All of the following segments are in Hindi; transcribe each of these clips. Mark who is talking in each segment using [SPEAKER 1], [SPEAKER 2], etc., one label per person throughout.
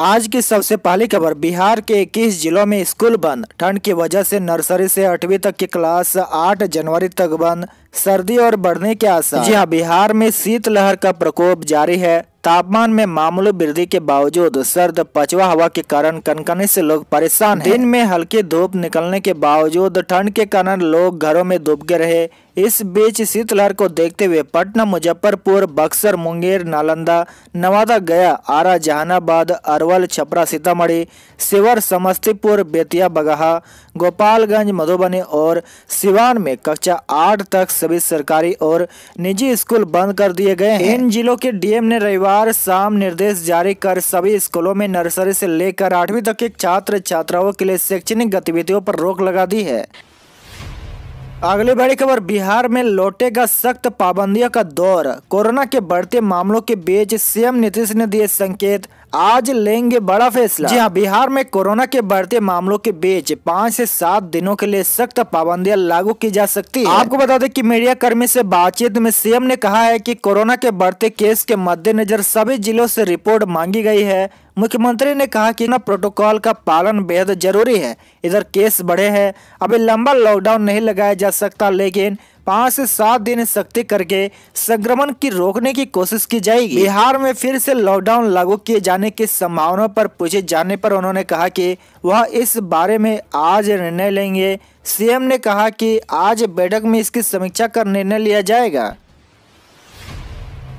[SPEAKER 1] आज की सबसे पहली खबर बिहार के 21 जिलों में स्कूल बंद ठंड की वजह से नर्सरी से आठवीं तक की क्लास 8 जनवरी तक बंद सर्दी और बढ़ने के आसार जी हाँ बिहार में शीतलहर का प्रकोप जारी है तापमान में मामूली वृद्धि के बावजूद सर्द पचवा हवा के कारण कनकनी से लोग परेशान हैं। दिन में हल्की धूप निकलने के बावजूद ठंड के कारण लोग घरों में दुब गए रहे इस बीच शीतलहर को देखते हुए पटना मुजफ्फरपुर बक्सर मुंगेर नालंदा नवादा गया आरा जहानाबाद अरवल छपरा सीतामढ़ी सिवर समस्तीपुर बेतिया बगहा गोपालगंज मधुबनी और सिवान में कक्षा आठ तक सभी सरकारी और निजी स्कूल बंद कर दिए गए हैं इन जिलों के डीएम ने रविवार शाम निर्देश जारी कर सभी स्कूलों में नर्सरी से लेकर आठवीं तक के छात्र छात्राओं के लिए शैक्षणिक गतिविधियों पर रोक लगा दी है अगली बड़ी खबर बिहार में लौटेगा सख्त पाबंदियों का दौर कोरोना के बढ़ते मामलों के बीच सीएम नीतीश ने दिए संकेत आज लेंगे बड़ा फैसला जी हाँ बिहार में कोरोना के बढ़ते मामलों के बीच पाँच से सात दिनों के लिए सख्त पाबंदियां लागू की जा सकती है आपको बता दें कि मीडिया कर्मी से बातचीत में सीएम ने कहा है कि कोरोना के बढ़ते केस के मद्देनजर सभी जिलों से रिपोर्ट मांगी गई है मुख्यमंत्री ने कहा कि प्रोटोकॉल का पालन बेहद जरूरी है इधर केस बढ़े हैं अभी लंबा लॉकडाउन नहीं लगाया जा सकता लेकिन पाँच से सात दिन सख्ती करके संक्रमण की रोकने की कोशिश की जाएगी बिहार में फिर से लॉकडाउन लागू किए जाने की संभावना पर पूछे जाने पर उन्होंने कहा कि वह इस बारे में आज निर्णय लेंगे सीएम ने कहा कि आज बैठक में इसकी समीक्षा कर निर्णय लिया जाएगा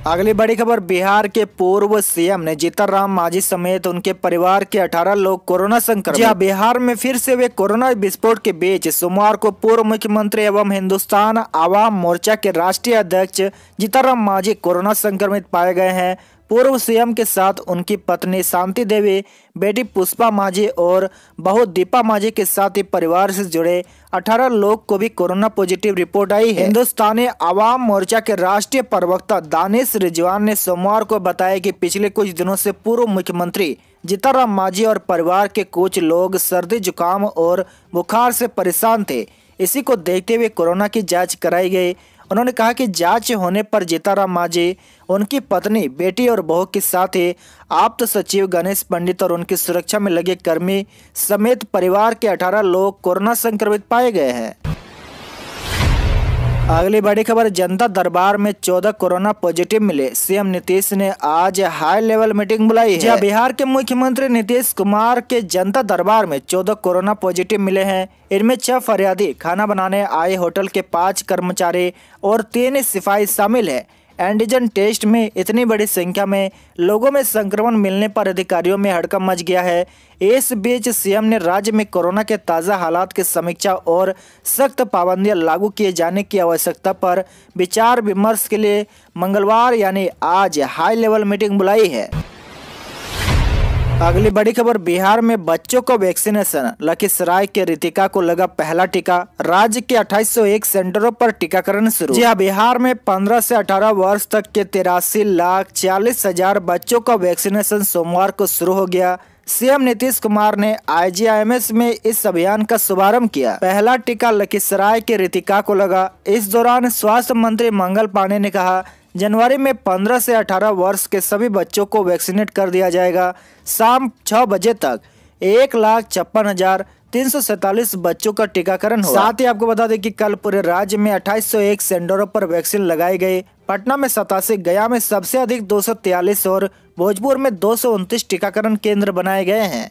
[SPEAKER 1] अगली बड़ी खबर बिहार के पूर्व सीएम ने राम मांझी समेत उनके परिवार के 18 लोग कोरोना संक्रमित हाँ, बिहार में फिर से वे कोरोना विस्फोट के बीच सोमवार को पूर्व मुख्यमंत्री एवं हिंदुस्तान आवाम मोर्चा के राष्ट्रीय अध्यक्ष राम मांझी कोरोना संक्रमित पाए गए हैं पूर्व सीएम के साथ उनकी पत्नी शांति देवी बेटी पुष्पा माझी और बहू दीपा माझी के साथ ही परिवार से जुड़े 18 लोग को भी कोरोना पॉजिटिव रिपोर्ट आई है हिंदुस्तानी आवाम मोर्चा के राष्ट्रीय प्रवक्ता दानिश रिजवान ने सोमवार को बताया कि पिछले कुछ दिनों से पूर्व मुख्यमंत्री जीताराम मांझी और परिवार के कुछ लोग सर्दी जुकाम और बुखार से परेशान थे इसी को देखते हुए कोरोना की जाँच कराई गयी उन्होंने कहा कि जांच होने पर जीताराम मांझी उनकी पत्नी बेटी और बहू के साथ ही आप्त सचिव गणेश पंडित और उनकी सुरक्षा में लगे कर्मी समेत परिवार के 18 लोग कोरोना संक्रमित पाए गए हैं अगली बड़ी खबर जनता दरबार में चौदह कोरोना पॉजिटिव मिले सीएम नीतीश ने आज हाई लेवल मीटिंग बुलाई है बिहार के मुख्यमंत्री नीतीश कुमार के जनता दरबार में चौदह कोरोना पॉजिटिव मिले हैं इनमें छह फरियादी खाना बनाने आए होटल के पांच कर्मचारी और तीन सिपाही शामिल है एंटीजन टेस्ट में इतनी बड़ी संख्या में लोगों में संक्रमण मिलने पर अधिकारियों में हड़कम मच गया है इस बीच सीएम ने राज्य में कोरोना के ताज़ा हालात की समीक्षा और सख्त पाबंदियां लागू किए जाने की आवश्यकता पर विचार विमर्श के लिए मंगलवार यानी आज हाई लेवल मीटिंग बुलाई है अगली बड़ी खबर बिहार में बच्चों को वैक्सीनेशन लखीसराय के रितिका को लगा पहला टीका राज्य के 2801 सेंटरों पर टीकाकरण शुरू जी हाँ, बिहार में 15 से 18 वर्ष तक के तिरासी लाख छियालीस हजार बच्चों का वैक्सीनेशन सोमवार को शुरू हो गया सीएम नीतीश कुमार ने आईजीआईएमएस में इस अभियान का शुभारंभ किया पहला टीका लखीसराय के रितिका को लगा इस दौरान स्वास्थ्य मंत्री मंगल पांडे ने कहा जनवरी में 15 से 18 वर्ष के सभी बच्चों को वैक्सीनेट कर दिया जाएगा शाम छः बजे तक एक लाख छप्पन हजार तीन सौ सैतालीस बच्चों का टीकाकरण हुआ साथ ही आपको बता दें कि कल पूरे राज्य में 2801 सेंटरों पर वैक्सीन लगाई गई पटना में सतासी गया में सबसे अधिक दो और भोजपुर में दो टीकाकरण केंद्र बनाए गए हैं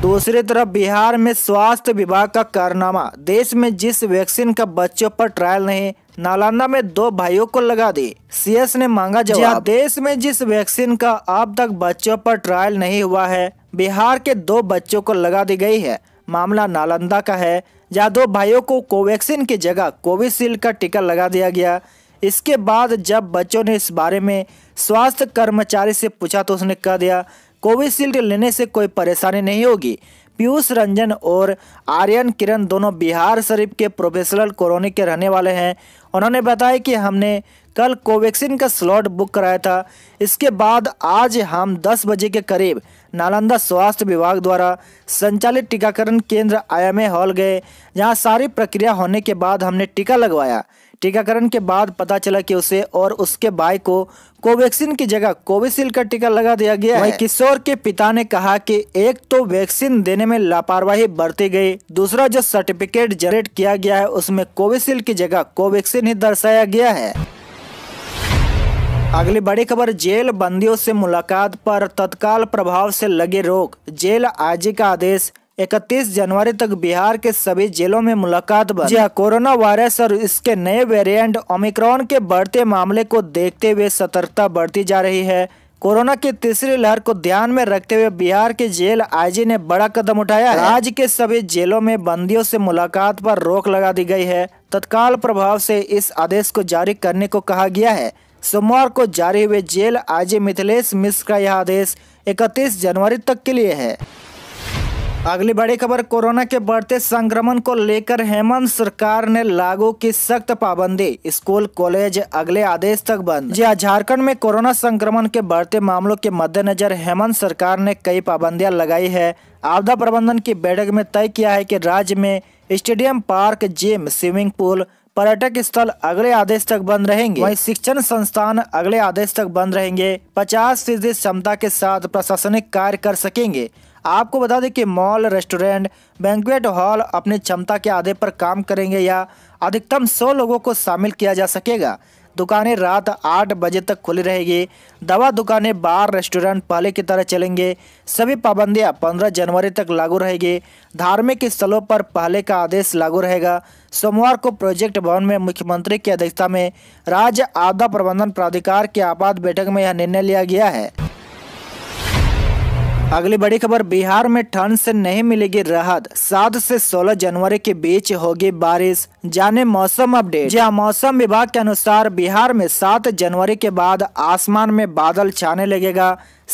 [SPEAKER 1] दूसरी तरफ बिहार में स्वास्थ्य विभाग का कारनामा देश में जिस वैक्सीन का बच्चों पर ट्रायल नहीं नालंदा में दो भाइयों को लगा दी सीएस ने मांगा जवाब हाँ। देश में जिस वैक्सीन का अब तक बच्चों पर ट्रायल नहीं हुआ है बिहार के दो बच्चों को लगा दी गई है मामला नालंदा का है जहाँ दो भाइयों को कोवैक्सीन की जगह कोविशील्ड का टीका लगा दिया गया इसके बाद जब बच्चों ने इस बारे में स्वास्थ्य कर्मचारी से पूछा तो उसने कह दिया कोविशील्ड लेने से कोई परेशानी नहीं होगी पीयूष रंजन और आर्यन किरण दोनों बिहार शरीफ के प्रोफेशनल कॉलोनी के रहने वाले हैं उन्होंने बताया कि हमने कल कोवैक्सीन का स्लॉट बुक कराया था इसके बाद आज हम 10 बजे के करीब नालंदा स्वास्थ्य विभाग द्वारा संचालित टीकाकरण केंद्र आई हॉल गए जहां सारी प्रक्रिया होने के बाद हमने टीका लगवाया टीकाकरण के बाद पता चला कि उसे और उसके भाई को कोवैक्सीन की जगह कोविशील्ड का टीका लगा दिया गया वही किशोर के पिता ने कहा कि एक तो वैक्सीन देने में लापरवाही बरती गई दूसरा जो सर्टिफिकेट जनरेट किया गया है उसमें कोविशील्ड की जगह कोवैक्सीन ही दर्शाया गया है अगली बड़ी खबर जेल बंदियों से मुलाकात पर तत्काल प्रभाव से लगे रोक जेल आजी का आदेश इकतीस जनवरी तक बिहार के सभी जिलों में मुलाकात बंद यह हाँ, कोरोना वायरस और इसके नए वेरिएंट ओमिक्रॉन के बढ़ते मामले को देखते हुए सतर्कता बढ़ती जा रही है कोरोना की तीसरी लहर को ध्यान में रखते हुए बिहार के जेल आईजी ने बड़ा कदम उठाया राज्य के सभी जेलों में बंदियों से मुलाकात पर रोक लगा दी गई है तत्काल प्रभाव से इस आदेश को जारी करने को कहा गया है सोमवार को जारी हुए जेल आईजी मिथिलेश मिश्र का यह आदेश 31 जनवरी तक के लिए है अगली बड़ी खबर कोरोना के बढ़ते संक्रमण को लेकर हेमंत सरकार ने लागू की सख्त पाबंदी स्कूल कॉलेज अगले आदेश तक बंद जी हाँ, झारखंड में कोरोना संक्रमण के बढ़ते मामलों के मद्देनजर हेमंत सरकार ने कई पाबंदियां लगाई है आपदा प्रबंधन की बैठक में तय किया है कि राज्य में stadium park gym swimming pool पर्यटक स्थल अगले आदेश तक बंद रहेंगे वही शिक्षण संस्थान अगले आदेश तक बंद रहेंगे पचास फीसदी क्षमता के साथ प्रशासनिक कार्य कर सकेंगे आपको बता दें कि मॉल रेस्टोरेंट बैंकुएट हॉल अपनी क्षमता के आधे पर काम करेंगे या अधिकतम सौ लोगों को शामिल किया जा सकेगा दुकानें रात आठ बजे तक खुली रहेगी दवा दुकानें बार रेस्टोरेंट पहले की तरह चलेंगे सभी पाबंदियां पंद्रह जनवरी तक लागू रहेगी धार्मिक स्थलों पर पहले का आदेश लागू रहेगा सोमवार को प्रोजेक्ट भवन में मुख्यमंत्री की अध्यक्षता में राज्य आपदा प्रबंधन प्राधिकार की आपात बैठक में यह निर्णय लिया गया है अगली बड़ी खबर बिहार में ठंड से नहीं मिलेगी राहत सात से सोलह जनवरी के बीच होगी बारिश जाने मौसम अपडेट जहां मौसम विभाग के अनुसार बिहार में सात जनवरी के बाद आसमान में बादल छाने लगेगा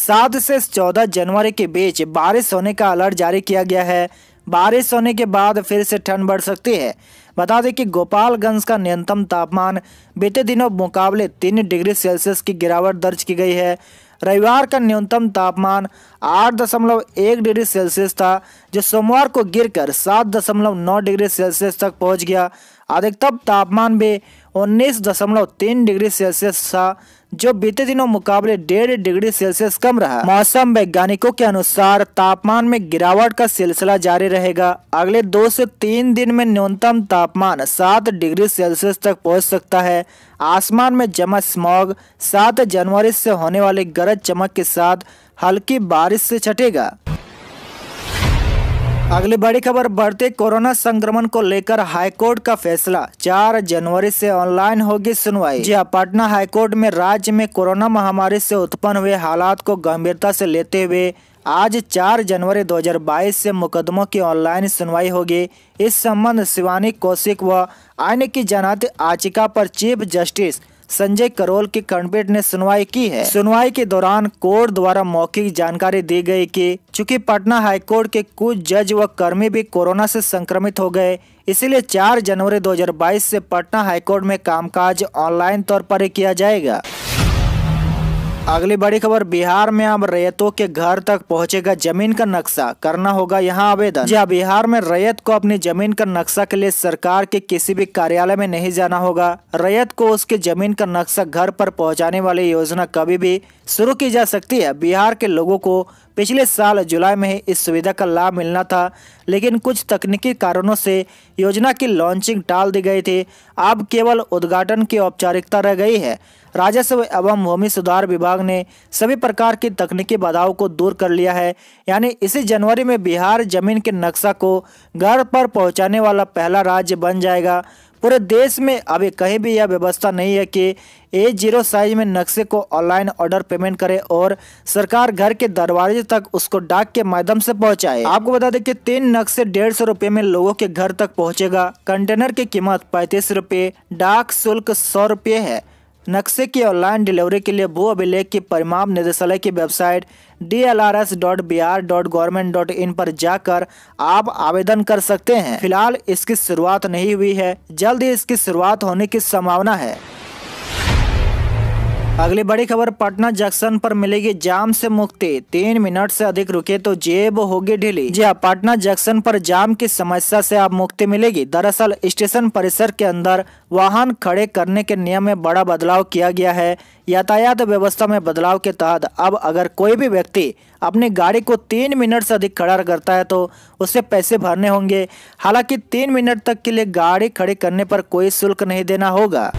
[SPEAKER 1] सात से चौदह जनवरी के बीच बारिश होने का अलर्ट जारी किया गया है बारिश होने के बाद फिर से ठंड बढ़ सकती है बता दें कि गोपालगंज का न्यूनतम तापमान बीते दिनों मुकाबले तीन डिग्री सेल्सियस की गिरावट दर्ज की गई है रविवार का न्यूनतम तापमान आठ दशमलव एक डिग्री सेल्सियस था जो सोमवार को गिरकर सात दशमलव नौ डिग्री सेल्सियस तक पहुंच गया अधिकतम तापमान भी उन्नीस दशमलव तीन डिग्री सेल्सियस था जो बीते दिनों मुकाबले डेढ़ डिग्री सेल्सियस कम रहा मौसम वैज्ञानिकों के अनुसार तापमान में गिरावट का सिलसिला जारी रहेगा अगले दो से तीन दिन में न्यूनतम तापमान सात डिग्री सेल्सियस तक पहुंच सकता है आसमान में जमा स्मॉग सात जनवरी से होने वाली गरज चमक के साथ हल्की बारिश से छटेगा अगली बड़ी खबर बढ़ते कोरोना संक्रमण को लेकर हाईकोर्ट का फैसला 4 जनवरी से ऑनलाइन होगी सुनवाई जी हाँ, पटना हाईकोर्ट में राज्य में कोरोना महामारी से उत्पन्न हुए हालात को गंभीरता से लेते हुए आज 4 जनवरी 2022 से मुकदमों की ऑनलाइन सुनवाई होगी इस संबंध शिवानी कौशिक व आयन की जनात याचिका पर चीफ जस्टिस संजय करोल की खंडपीठ ने सुनवाई की है सुनवाई के दौरान कोर्ट द्वारा मौखिक जानकारी दी गई कि चूंकि पटना हाईकोर्ट के कुछ जज व कर्मी भी कोरोना से संक्रमित हो गए इसलिए 4 जनवरी 2022 से पटना हाईकोर्ट में कामकाज ऑनलाइन तौर पर किया जाएगा अगली बड़ी खबर बिहार में अब रैयतों के घर तक पहुंचेगा जमीन का नक्शा करना होगा यहां आवेदन जी बिहार में रैयत को अपनी जमीन का नक्शा के लिए सरकार के किसी भी कार्यालय में नहीं जाना होगा रैयत को उसके जमीन का नक्शा घर पर पहुंचाने वाली योजना कभी भी शुरू की जा सकती है बिहार के लोगों को पिछले साल जुलाई में इस सुविधा का लाभ मिलना था लेकिन कुछ तकनीकी कारणों से योजना की लॉन्चिंग टाल दी गई थी अब केवल उद्घाटन की औपचारिकता रह गई है राजस्व एवं भूमि सुधार विभाग ने सभी प्रकार की तकनीकी बाधाओं को दूर कर लिया है यानी इसी जनवरी में बिहार जमीन के नक्शा को घर पर पहुंचाने वाला पहला राज्य बन जाएगा पूरे देश में अभी कहीं भी यह व्यवस्था नहीं है कि ए जीरो साइज में नक्शे को ऑनलाइन ऑर्डर पेमेंट करें और सरकार घर के दरवाजे तक उसको डाक के माध्यम से पहुंचाए आपको बता दें कि तीन नक्शे डेढ़ सौ रूपये में लोगों के घर तक पहुंचेगा कंटेनर की कीमत पैंतीस रूपए डाक शुल्क सौ रूपये है नक्शे की ऑनलाइन डिलीवरी के लिए भू अभिलेख की परिमाप निदेशालय की website D L R S dot B R dot government dot in पर जाकर आप आवेदन कर सकते हैं फिलहाल इसकी शुरुआत नहीं हुई है जल्द ही इसकी शुरुआत होने की संभावना है अगली बड़ी खबर पटना जंक्शन पर मिलेगी जाम से मुक्ति तीन मिनट से अधिक रुके तो जेब होगी ढीली जी हाँ पटना जंक्शन पर जाम की समस्या से अब मुक्ति मिलेगी दरअसल स्टेशन परिसर के अंदर वाहन खड़े करने के नियम में बड़ा बदलाव किया गया है यातायात व्यवस्था में बदलाव के तहत अब अगर कोई भी व्यक्ति अपनी गाड़ी को तीन मिनट से अधिक खड़ा करता है तो उसे पैसे भरने होंगे हालांकि तीन मिनट तक के लिए गाड़ी खड़ी करने पर कोई शुल्क नहीं देना होगा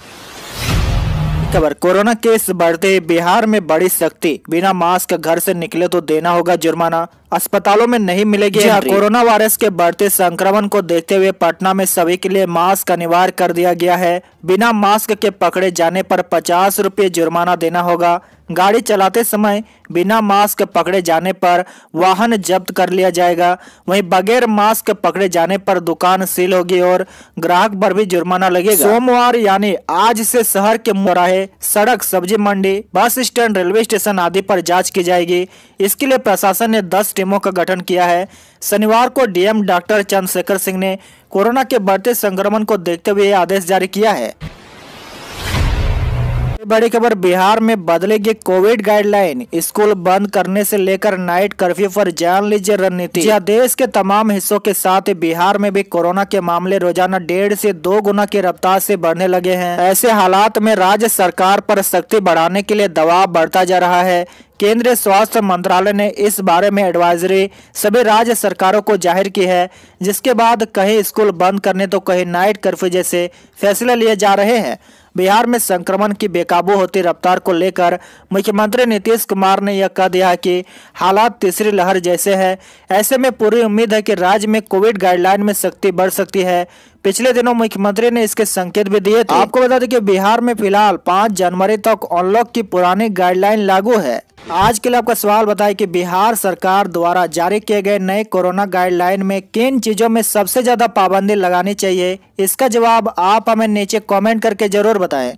[SPEAKER 1] खबर कोरोना केस बढ़ते बिहार में बड़ी सख्ती बिना मास्क घर से निकले तो देना होगा जुर्माना अस्पतालों में नहीं मिलेगी हाँ, कोरोना वायरस के बढ़ते संक्रमण को देखते हुए पटना में सभी के लिए मास्क अनिवार्य कर दिया गया है बिना मास्क के पकड़े जाने पर पचास रूपए जुर्माना देना होगा गाड़ी चलाते समय बिना मास्क पकड़े जाने पर वाहन जब्त कर लिया जाएगा वहीं बगैर मास्क पकड़े जाने पर दुकान सील होगी और ग्राहक पर भी जुर्माना लगेगा सोमवार यानी आज से शहर के मोराहे सड़क सब्जी मंडी बस स्टैंड रेलवे स्टेशन आदि पर जांच की जाएगी इसके लिए प्रशासन ने दस टीमों का गठन किया है शनिवार को डीएम डॉक्टर चंद्रशेखर सिंह ने कोरोना के बढ़ते संक्रमण को देखते हुए आदेश जारी किया है बड़ी खबर बिहार में बदलेगी कोविड गाइडलाइन स्कूल बंद करने से लेकर नाइट कर्फ्यू पर जान लीजिए रणनीति यह देश के तमाम हिस्सों के साथ बिहार में भी कोरोना के मामले रोजाना डेढ़ से दो गुना की रफ्तार से बढ़ने लगे हैं ऐसे हालात में राज्य सरकार पर सख्ती बढ़ाने के लिए दबाव बढ़ता जा रहा है केंद्रीय स्वास्थ्य मंत्रालय ने इस बारे में एडवाइजरी सभी राज्य सरकारों को जाहिर की है जिसके बाद कहीं स्कूल बंद करने तो कहीं नाइट कर्फ्यू जैसे फैसले लिए जा रहे हैं बिहार में संक्रमण की बेकाबू होती रफ्तार को लेकर मुख्यमंत्री नीतीश कुमार ने यह कह दिया कि हालात तीसरी लहर जैसे है ऐसे में पूरी उम्मीद है कि राज्य में कोविड गाइडलाइन में सख्ती बढ़ सकती है पिछले दिनों मुख्यमंत्री ने इसके संकेत भी दिए थे आपको बता दें कि बिहार में फिलहाल पाँच जनवरी तक अनलॉक की पुरानी गाइडलाइन लागू है आज के लिए आपका सवाल बताए कि बिहार सरकार द्वारा जारी किए गए नए कोरोना गाइडलाइन में किन चीजों में सबसे ज्यादा पाबंदी लगानी चाहिए इसका जवाब आप हमें नीचे कमेंट करके जरूर बताएं